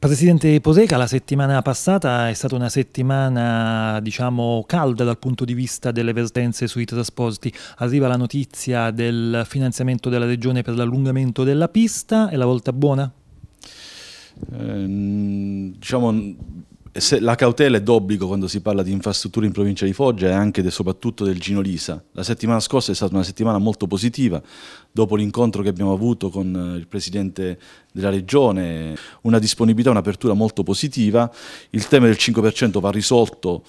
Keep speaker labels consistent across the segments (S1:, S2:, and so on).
S1: Presidente Poseca, la settimana passata è stata una settimana diciamo, calda dal punto di vista delle vertenze sui trasporti. Arriva la notizia del finanziamento della Regione per l'allungamento della pista, è la volta buona?
S2: Eh, diciamo, la cautela è d'obbligo quando si parla di infrastrutture in provincia di Foggia e anche e soprattutto del Gino Lisa. La settimana scorsa è stata una settimana molto positiva, dopo l'incontro che abbiamo avuto con eh, il Presidente della Regione, una disponibilità, un'apertura molto positiva. Il tema del 5% va risolto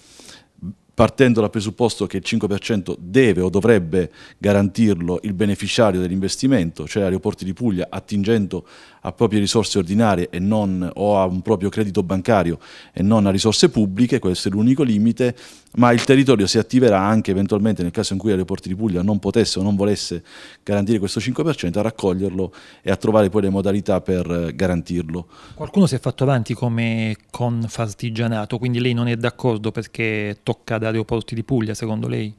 S2: partendo dal presupposto che il 5% deve o dovrebbe garantirlo il beneficiario dell'investimento, cioè Aeroporti di Puglia, attingendo a proprie risorse ordinarie non, o a un proprio credito bancario e non a risorse pubbliche, questo è l'unico limite, ma il territorio si attiverà anche eventualmente nel caso in cui Aeroporti di Puglia non potesse o non volesse garantire questo 5% a raccoglierlo e a trovare poi le modalità per garantirlo. Qualcuno si è fatto
S1: avanti come con fastigianato, quindi lei non è d'accordo perché tocca da qualità dei di Puglia, secondo lei?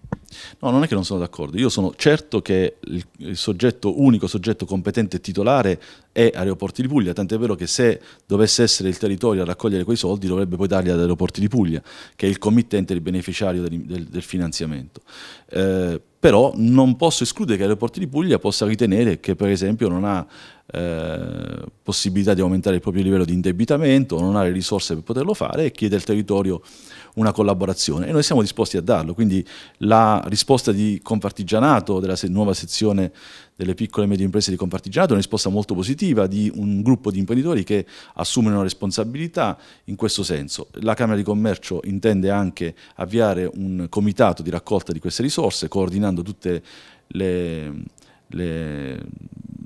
S2: No, non è che non sono d'accordo. Io sono certo che il, soggetto, unico soggetto competente e titolare è Aeroporti di Puglia, tant'è vero che se dovesse essere il territorio a raccogliere quei soldi dovrebbe poi darli ad Aeroporti di Puglia, che è il committente, il beneficiario del, del, del finanziamento. Eh, però non posso escludere che Aeroporti di Puglia possa ritenere che per esempio non ha eh, possibilità di aumentare il proprio livello di indebitamento, non ha le risorse per poterlo fare e chiede al territorio una collaborazione e noi siamo disposti a darlo, quindi la risposta di Compartigianato, della nuova sezione delle piccole e medie imprese di Compartigianato, è una risposta molto positiva di un gruppo di imprenditori che assumono una responsabilità in questo senso. La Camera di Commercio intende anche avviare un comitato di raccolta di queste risorse coordinando tutte le, le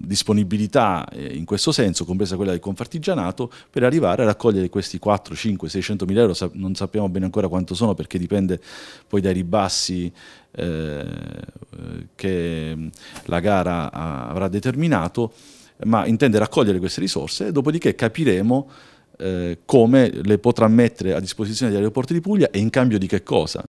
S2: disponibilità eh, in questo senso, compresa quella del Confartigianato, per arrivare a raccogliere questi 4, 5, 600 mila euro, non sappiamo bene ancora quanto sono perché dipende poi dai ribassi eh, che la gara avrà determinato, ma intende raccogliere queste risorse e dopodiché capiremo eh, come le potrà mettere a disposizione degli aeroporti di Puglia e in cambio di che cosa.